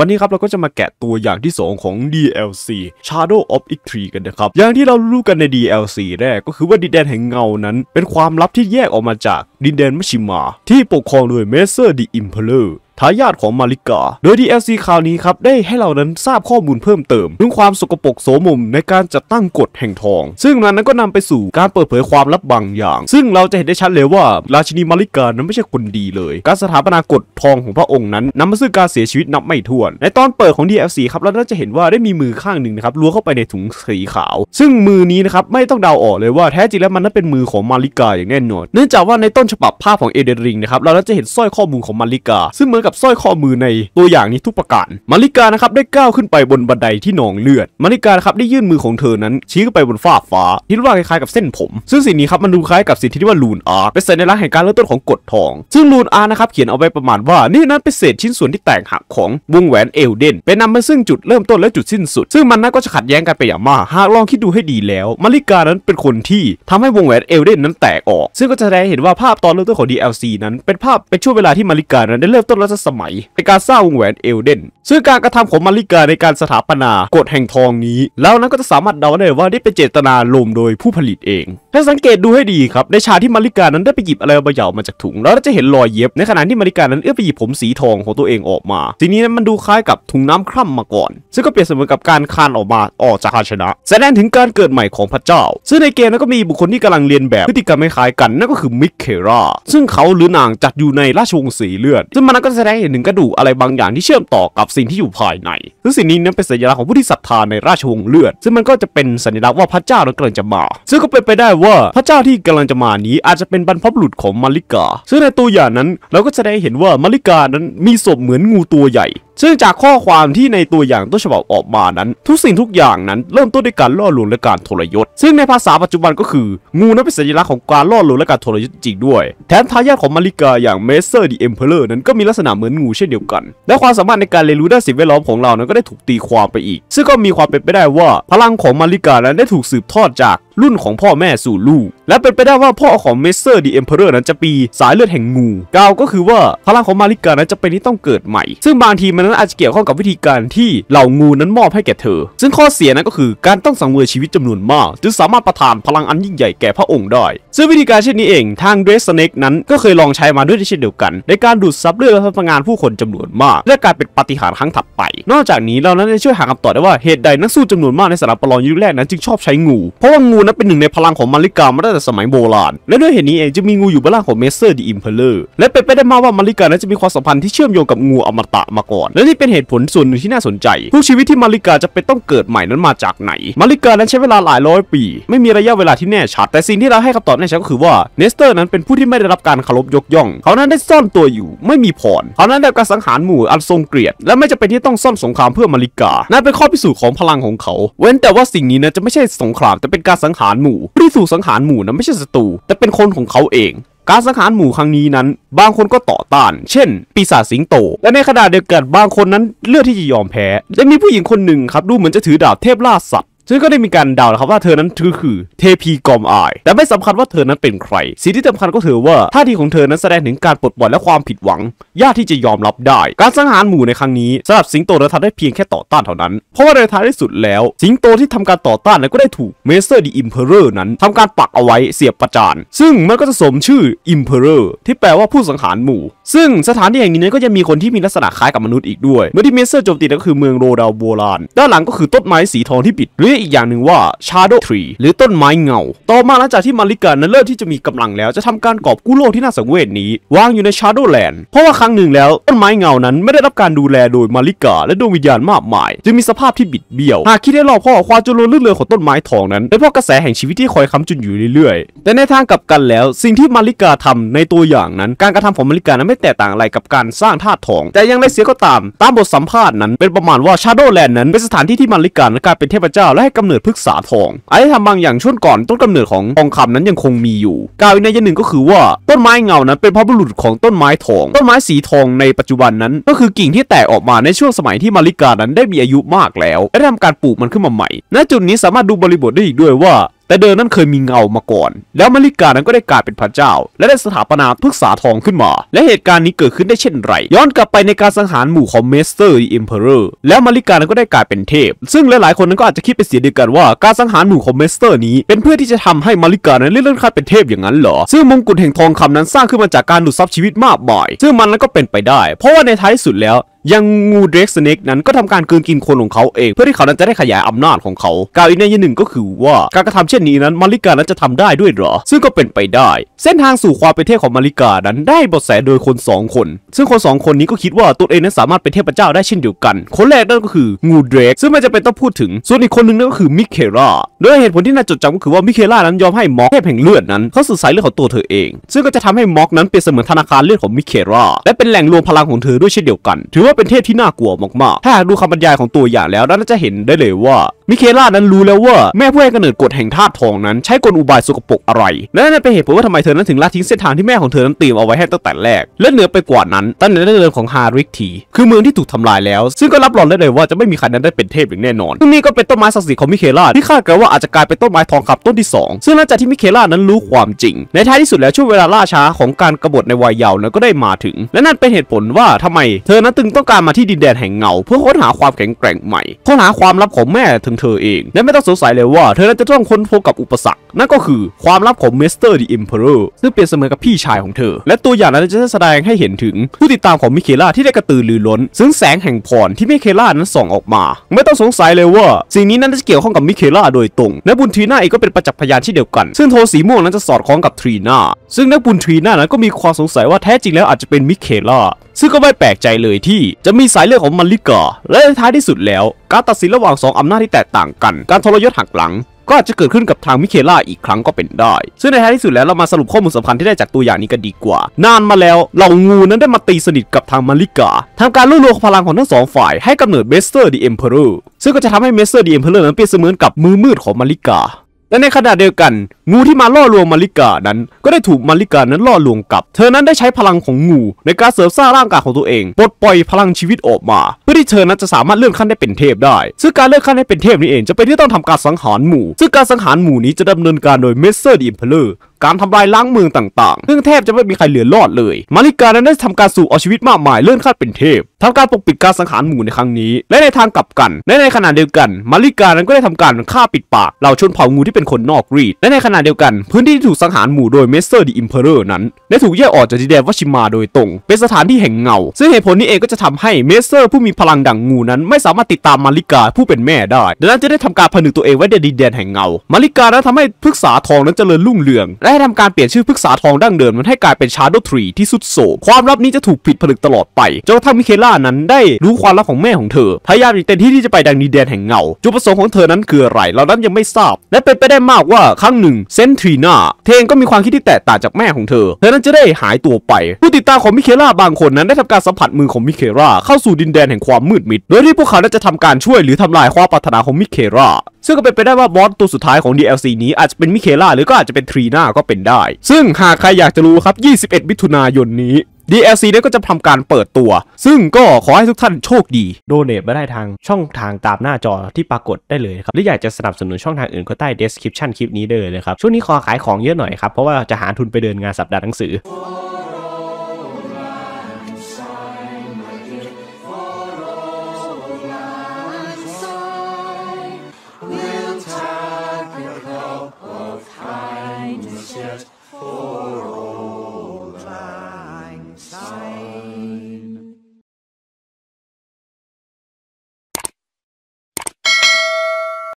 วันนี้ครับ เราก็จะมาแกะตัวอย่างที่2ของ DLC Shadow of Ictree กันนะครับ อย่างที่เรารู้กันใน DLC แรกก็คือว่า ดินแดนแห่งเงานั้น เป็นความลับที่แยกออกมาจากดินแดนมัชิมาที่ปกครองโดยเมเซอร์ ดิอิมเพลลอร์ทายาทของมาริกา โดย DLC คราวนี้ครับ ได้ให้เรานั้นทราบข้อมูลเพิ่มเติม ถึงความสกปรกโสมมในการจัดตั้งกฎแห่งทอง ซึ่งนั้นนั้นก็นำไปสู่การเปิดเผยความลับบางอย่าง ซึ่งเราจะเห็นได้ชัดเลยว่า ราชินีมาริกา นั้นไม่ใช่คนดีเลย การสถาปนากฎทองของพระองค์นั้นนำมาซึ่งการเสียชีวิตนับไม่ถ้วน ในตอนเปิดของ DLC ครับเราจะเห็นว่าได้มีมือข้างหนึ่งนะครับล้วเข้าไปในถุงสีขาว ซึ่งมือนี้นะครับไม่ต้องเดาออกเลยว่าแท้จริงแล้วมันนั้นเป็นมือของมาริกาอย่างแน่นอนเนื่องจากว่าในต้นฉบับภาพของเอเดนริงนะครับเราจะเห็นสร้อยข้อมือของมาริกา ซึ่งเหมือนกับกับสร้อยข้อมือในตัวอย่างนี้ทุกประการ มาริกานะครับได้ก้าวขึ้นไปบนบันไดที่หนองเลือด มาริกานะครับได้ยื่นมือของเธอนั้น ชี้ขึ้นไปบนฟ้าฟ้า ที่วู่าคล้ายๆกับเส้นผม ซึ่งสิ่งนี้ครับมันดูคล้ายกับสิ่งที่เรียกว่าลูนอาร์ เป็นสัญลักษณ์แห่งการเริ่มต้นของกฎทอง ซึ่งลูนอาร์นะครับเขียนเอาไว้ประมาณว่า นี่นั้นเป็นเศษชิ้นส่วนที่แตกหักของวงแหวนเอลเดน เป็นนำมาซึ่งจุดเริ่มต้นและจุดสิ้นสุด ซึ่งมันนัานก็จะขัดแย้งกันไปอย่างมาก หากลองคิดดูให้ดีแล้ว มาริกานั้นเป็นคนที่ทำให้วงแหวนเอลเดนนั้นแตกออก ซึ่งก็จะแสดงเห็นว่าภาพตอนเริ่มต้นของ DLC นั้น เป็นภาพเป็นช่วงเวลาที่มาริกานั้นได้เริ่มต้นรัฐสมัยในการสร้างวงแหวนเอลเดนซึ่งการกระทำของมาริกาในการสถาปนากฎแห่งทองนี้ แล้วนั้นก็จะสามารถเดาได้ว่าได้เป็นเจตนาลมโดยผู้ผลิตเองถ้าสังเกตดูให้ดีครับ ในฉากที่มาริกานั้นได้ไปหยิบอะไรบางอย่างมาจากถุงแล้วจะเห็นรอยเย็บ ในขณะที่มาริกานั้นเอื้อไปหยิบผมสีทองของตัวเองออกมา ทีนี้นั้นมันดูคล้ายกับถุงน้ำคร่ำมาก่อน ซึ่งก็เปรียบเสมือนกับการคานออกมาออกจากภาชนะ แสดงถึงการเกิดใหม่ของพระเจ้า ซึ่งในเกมนั้นก็มีบุคคลที่กำลังเรียนแบบ พฤติกรรมคล้ายกันนั่นก็คือมิกเคราซึ่งเขาหรือนางจัดอยู่ในราชวงศ์สีเลือดซึ่งมันก็แสดได้หนึ่งกระดูกอะไรบางอย่างที่เชื่อมต่อกับสิ่งที่อยู่ภายในซึ่งสิ่งนี้นั้นเป็นสัญลักษณ์ของผู้ที่ศรัทธาในราชวงศ์เลือด ซึ่งมันก็จะเป็นสัญลักษณ์ว่าพระเจ้านั้นกำลังจะมา ซึ่งก็เป็นไปได้ว่าพระเจ้าที่กำลังจะมานี้ อาจจะเป็นบรรพบุรุษของมาริกา ซึ่งในตัวอย่างนั้นเราก็จะได้เห็นว่ามาริกานั้นมีศพเหมือนงูตัวใหญ่ซึ่งจากข้อความที่ในตัวอย่างต้นฉบับออกมานั้น ทุกสิ่งทุกอย่างนั้นเริ่มต้นด้วยการล่อลวงและการทรยศซึ่งในภาษาปัจจุบันก็คือ งูนั้นเป็นสัญลักษณ์ของการล่อลวงและการทรยศจริงด้วยแถมทายาทของมาริกาอย่างเมเซอร์ดีเอ็มเพลเลอร์นั้นก็มีลักษณะเหมือนงูเช่นเดียวกัน และความสามารถในการเรียนรู้ด้านสิ่งแวดล้อมของเรานั้นก็ได้ถูกตีความไปอีก ซึ่งก็มีความเป็นไปได้ว่า พลังของมาริกานั้นได้ถูกสืบทอดจากรุ่นของพ่อแม่สู่ลูก และเป็นไปได้ว่าพ่อของเมสเซอร์ดีเอ็มเพอเรอร์ นั้นจะปีสายเลือดแห่งงูกล่าวก็คือว่าพลังของมาริกานั้นจะเป็นที่ต้องเกิดใหม่ ซึ่งบางทีมันนั้นอาจจะเกี่ยวข้องกับวิธีการที่ เหล่างูนั้นมอบให้แก่เธอ ซึ่งข้อเสียนั้นก็คือการต้องสังเวยชีวิตจำนวนมากจึงสามารถประทานพลังอันยิ่งใหญ่แก่พระองค์ได้ ซึ่งวิธีการเช่นนี้เอง ทางเดรสเนกนั้นก็เคยลองใช้มาด้วยเช่นเดียวกันในการดูดซับเลือดและพลังงานผู้คนจำนวนมาก และการเป็นปฏิหารครั้งถัดไป นอกจากนี้เรานั้นได้ช่วยหาคำตอบได้ว่าเหตุใดนักสู้จำนวนมากในสนามปลอมยุคแรกนั้นจึงชอบใช้งูเพราะว่างูนั้นเป็นหนึ่งในพลังของมาริกามาตั้งแต่สมัยโบราณ และด้วยเหตุนี้เองจะมีงูอยู่บนล่างของเมเซอร์ดีอิมเพลเลอร์และเป็นไปได้มากว่ามาริกานั้นจะมีความสัมพันธ์ที่เชื่อมโยงกับงูอมตะมาก่อน และนี่เป็นเหตุผลส่วนหนึ่งที่น่าสนใจผู้ชีวิตที่มาริกาจะไปต้องเกิดใหม่นั้นมาจากไหน มาริกานั้นใช้เวลาหลายร้อยปี ไม่มีระยะเวลาที่แน่ชัดแต่สิ่งที่เราให้คำตอบแน่ชัดก็คือว่าเนสเตอร์นั้นเป็นผู้ที่ไม่ได้รับการเคารพยกย่อง เขานั้นได้ซ่อนตัวอยู่ ไม่มีพรเขานั้นได้การสังหารหมู่อันทรงเกลียด และไม่จะเป็นที่ต้องซ่อนสงครามเพื่อมาริกานั่นเป็นข้อพิสูจน์ของพลังของเขา เว้นแต่ว่าสิ่งนี้นะจะไม่ใช่สงครามแต่เป็นการสังหารหมู่ปริสูสังหารหมู่นะไม่ใช่ศัตรูแต่เป็นคนของเขาเอง การสังหารหมู่ครั้งนี้นั้น บางคนก็ต่อต้าน เช่น ปีศาจสิงโต และในขณะเดียวกันบางคนนั้นเลือกที่จะยอมแพ้ และมีผู้หญิงคนหนึ่งครับดูเหมือนจะถือดาบเทพล่าสัตซึ่งก็ได้มีการเดาครับว่าเธอนั้นคือคือเทพีกอมอายแต่ไม่สำคัญว่าเธอนั้นเป็นใคร สิ่งที่สาคัญก็คือว่าท่าทีของเธอ นั้นแสดงถึงการปลดปล่อยและความผิดหวัง ยากที่จะยอมรับได้ การสังหารหมู่ในครั้งนี้สำหรับสิงโตนั้นทำได้เพียงแค่ต่อต้านเท่านั้น เพราะว่าในท้ายที่สุดแล้ว สิงโตที่ทำการต่อต้านนั้นก็ได้ถูกเมสเตอร์ดีอิมเพอเรอร์นั้นทำการปักเอาไว้เสียบประจานซึ่งมันก็จะสมชื่ออิมเพอร์เรอร์ที่แปลว่าผู้สังหารหมู่ ซึ่งสถานที่แห่งนี้นั้นก็จะมีคนที่มีลักษณะคล้ายกับมนุษย์อีกด้วยเมื่อที่เมสเตอร์โจมตีก็คือเมืองโรดาวโบราณด้านหลังก็คือต้นไม้สีทองที่ปิดหรืยกอีกอย่างหนึ่งว่า Shadow Tree หรือต้นไม้เงาต่อมาหลังจากที่มาริกานั้นเริ่มที่จะมีกำลังแล้วจะทำการกอบกู้โลกที่น่าสังเวชนี้ วางอยู่ใน Shadow Land เพราะว่าครั้งหนึ่งแล้ว ต้นไม้เงา นั้นไม่ได้รับการดูแลโดยมาริกา และดวงวิญญาณมากมาย จึงมีสภาพที่บิดเบี้ยว หากคิดได้รอบข้อความจนลื่นเรือของต้นไม้ทองนั้นไนเพราะกระแสแห่งชีวิตที่คอยค้ำจุนอยู่เรื่อยๆ แต่ในทางกลับกันแล้ว สิ่งที่มาริกาทำในตัวอย่างนั้น การกระทำของมาริกานั้นไม่แตกต่างอะไรกับการสร้างธาตุทอง แต่ยังได้เสียก็ตาม ตามบทสัมภาษณ์นั้นเป็นประมาณว่าชาโดแลนด์นั้นเป็นสถานที่ที่มาริกานั้นกลายเป็นเทพเจ้าและให้กำเนิดพฤกษาทองอาทยธทำบางอย่างช่วงก่อนต้นกำเนิดของทองคำนั้นยังคงมีอยู่กล่าวในยันหนึ่งก็คือว่าต้นไม้เงานั้นเป็นพระบุรุษของต้นไม้ทอง ต้นไม้สีทองในปัจจุบันนั้นก็คือกิ่งที่แตกออกมาในช่วงสมัยที่มาริกานั้นได้มีอายุมากแล้ว และทำการปลูกมันขึ้นมาใหม่ ณจุดนี้สามารถดูบริบทได้อีกด้วยว่าแต่เดิมนั้นเคยมีเงามาก่อน แล้วมาริกานั้นก็ได้กลายเป็นพระเจ้า และได้สถาปนาพฤกษาทองขึ้นมา และเหตุการณ์นี้เกิดขึ้นได้เช่นไรย้อนกลับไปในการสังหารหมู่ของเมสเตอร์ดอิมเพอร์เรอร์แล้วมาริกานั้นก็ได้กลายเป็นเทพ ซึ่งหลายๆคนนั้นก็อาจจะคิดไปเสียดียกันว่าการสังหารหมู่ของเมสเตอร์นี้ เป็นเพื่อที่จะทำให้มาริกานั้นเลื่อนขั้นเป็นเทพอย่างนั้นเหรอซึ่งมงกุฎแห่งทองคำนั้นสร้างขึ้นมาจากการดูดซับชีวิตมากบ่อยซึ่งมันนั้นก็เป็นไปได้ เพราะว่าในท้ายสุดแล้วยังงูเดรกสเนกนั้นก็ทำการกืนกินคนของเขาเอง เพื่อที่เขานั้นจะได้ขยายอำนาจของเขากล่าวอีกในยันหนึ่งก็คือว่าการกระทำเช่นนี้นั้นมาริกานั้นจะทำได้ด้วยหรอ ซึ่งก็เป็นไปได้ เส้นทางสู่ความเป็นเทพของมาริกานั้น ได้บทแสโดยคน2คน ซึ่งคน 2 คนนี้ก็คิดว่าตัวเองนั้นสามารถเป็นเทพเจ้าได้เช่นเดียวกัน คนแรกนั่นก็คืองูเดรก ซึ่งไม่จะเป็นต้องพูดถึงส่วนอีกคนนึงนั่นก็คือมิเคล่าโดยเหตุผลที่น่าจดจำก็คือว่ามิเคล่านั้นยอมให้ม็อกเทพแห่งเลือดนั้นเขาสื่อสายเรื่องของตัวเธอเองซึ่งก็จะทำให้ม็อกนั้นเป็นเสมือนธนาคารเลือดของมิเคล่าและเป็นแหล่งรวมพลังของเธอด้วยเช่นเดียวกันถือว่าเป็นเทพที่น่ากลัวมากๆ ถ้าดูคำบรรยายของตัวอย่างแล้วน่าจะเห็นได้เลยว่ามิเคลานั้นรู้แล้วว่าแม่ผู้ให้กำเนิดกฎแห่งธาตุทองนั้น ใช้กลอุบายสกปรกอะไร และนั่นเป็นเหตุผลว่าทำไมเธอนั้นถึงละทิ้งเส้นทางที่แม่ของเธอนั้นเตรียมเอาไว้ให้ตั้งแต่แรก และเหนือไปกว่านั้นตั้งแต่เดิมของฮาริกทีคือเมืองที่ถูกทำลายแล้ว ซึ่งก็รับรองได้เลยว่าจะไม่มีใครนั้นได้เป็นเทพอย่างแน่นอนซึ่งนี่ก็เป็นต้นไม้ศักดิ์สิทธิ์ของมิเคลาที่คาดกันว่าอาจจะกลายเป็นต้นไม้ทองคำต้นที่ 2 ซึ่งหลังจากที่มิเคลานั้นรู้ความจริงในท้ายที่สุดแล้วช่วงเวลาล่าช้าของการกบฏในวัยเยาว์นั้นก็ได้มาถึง และนั่นเป็นเหตุผลว่าทำไม เธอนั้นตึงต้องการมาที่ดินแดนแห่งเงา เพื่อค้นหาความแข็งแกร่งใหม่ค้นหาความลับของแม่ ถึงเธอเองและไม่ต้องสงสัยเลยว่าเธอนั้นจะต้องค้นพบกับอุปสรรค นั่นก็คือความลับของเมสเตอร์ดีอิมเพอเรอร์ซึ่งเปรียบเสมือนกับพี่ชายของเธอ และตัวอย่างนั้นจะแสดงให้เห็นถึง ผู้ติดตามของมิเคล่าที่ได้กระตือรือร้น ซึ่งแสงแห่งพรที่มิเคล่านั้นส่องออกมา ไม่ต้องสงสัยเลยว่า สิ่งนี้นั้นจะเกี่ยวข้องกับมิเคล่าโดยตรง และบุญทรีน่าเองก็เป็นประจักษ์พยานที่เดียวกัน ซึ่งโทสีม่วงนั้นจะสอดคล้องกับทรีน่า ซึ่งนักบุญทรีน่านั้นก็มีความสงสัยว่าแท้จริงแล้วอาจจะเป็นมิเคล่าซึ่งก็ไม่แปลกใจเลยที่จะมีสายเลือดของมาริกาและในท้ายที่สุดแล้วการตัดสินระหว่าง2อำนาจที่แตกต่างกัน การทรยศหักหลัง ก็อาจจะเกิดขึ้นกับทางมิเคล่าอีกครั้งก็เป็นได้ ซึ่งในท้ายที่สุดแล้วเรามาสรุปข้อมูลสำคัญที่ได้จากตัวอย่างนี้กันดีกว่า นานมาแล้วเหล่างูนั้นได้มาตีสนิทกับทางมาริกาทำการรวบรวมพลังของทั้งสองฝ่ายให้กำเนิดเมสเตอร์ดีเอ็มเพอร์ซึ่งก็จะทำให้เมสเตอร์ดีเอ็มเพอร์นั้นเปรียบเสมือนกับมือมืดของมาริกาและในขณะเดียวกันงูที่มาล่อลวงมาริกานั้นก็ได้ถูกมาริกานั้นล่อลวงกลับ เธอนั้นได้ใช้พลังของงูในการเสริมสร้างร่างกายของตัวเองปลดปล่อยพลังชีวิตออกมาเพื่อที่เธอนั้นจะสามารถเลื่อนขั้นได้เป็นเทพได้ ซึ่งการเลื่อนขั้นให้เป็นเทพนี้เองจะเป็นที่ต้องทำการสังหารหมู่ ซึ่งการสังหารหมู่นี้จะดำเนินการโดยเมสเซอร์ดิมเพลลอร์การทำลายล้างเมืองต่างๆซึ่งแทบจะไม่มีใครเหลือรอดเลย มาริกานั้นได้ทำการสู่เอาชีวิตมากมาย เลื่อนขั้นเป็นเทพ ทำการปกปิดการสังหารหมู่ในครั้งนี้ และในทางกลับกันและในขณะเดียวกัน มาริการนั้นก็ได้ทำการฆ่าปิดปากเหล่าชนเผ่างูที่เป็นคนนอกรีดและในขณะเดียวกัน พื้นที่ที่ถูกสังหารหมู่โดยเมสเซอร์ดิอิมเพอร์เรอร์นั้นได้ถูกแยกออกจากดินแดนวัชิมาโดยตรง เป็นสถานที่แห่งเงา ซึ่งเหตุผลนี้เองก็จะทำให้เมสเซอร์ ผู้มีพลังดังงูนั้น ไม่สามารถติดตามมาริกาผู้เป็นแม่ได้ดังนั้นจะได้ทำการผนึกตัวเองไว้ในดินแดนแห่งเงา มาริกานั้นทำให้พฤกษาทองนั้นเจริญรุ่งเรืองและให้ทำการเปลี่ยนชื่อพฤกษาทองดั้งเดิมมันให้กลายเป็นชาร์โดทรีที่สุดโศกความลับนี้จะถูกผิดผลึกตลอดไปจนกระทั่งมิเคล่านั้นได้รู้ความลับของแม่ของเธอ พยายามอย่างเต็มที่ที่จะไปดังนีแดนแห่งเงา จุดประสงค์ของเธอนั้นคืออะไรเรานั้นยังไม่ทราบและเป็นไปได้มากว่า ครั้งหนึ่งเซนทรีนาเทงก็มีความคิดที่แตกต่างจากแม่ของเธอเธอนั้นจะได้หายตัวไป ผู้ติดตามของมิเคล่าบางคนนั้น ได้ทำการสัมผัสมือของมิเคล่าเข้าสู่ดินแดนแห่งความมืดมิดโดยที่พวกเขาจะทำการช่วยหรือทำลายความปรารถนาของมิเคล่าซึ่งก็เป็นไปได้ว่าบอสตัวสุดท้ายของ DLC นี้อาจจะเป็นมิเคล่าหรือก็อาจจะเป็นทรีน่าก็เป็นได้ ซึ่งหากใครอยากจะรู้ครับ 21มิถุนายนนี้ DLC นี้ก็จะทำการเปิดตัว ซึ่งก็ขอให้ทุกท่านโชคดี โดเนทมาได้ทางช่องทางตามหน้าจอที่ปรากฏได้เลยครับหรืออยากจะสนับสนุนช่องทางอื่นก็ใต้ description คลิปนี้เลยนะครับ ช่วงนี้ขอขายของเยอะหน่อยครับ เพราะว่าจะหาทุนไปเดินงานสัปดาห์หนังสือ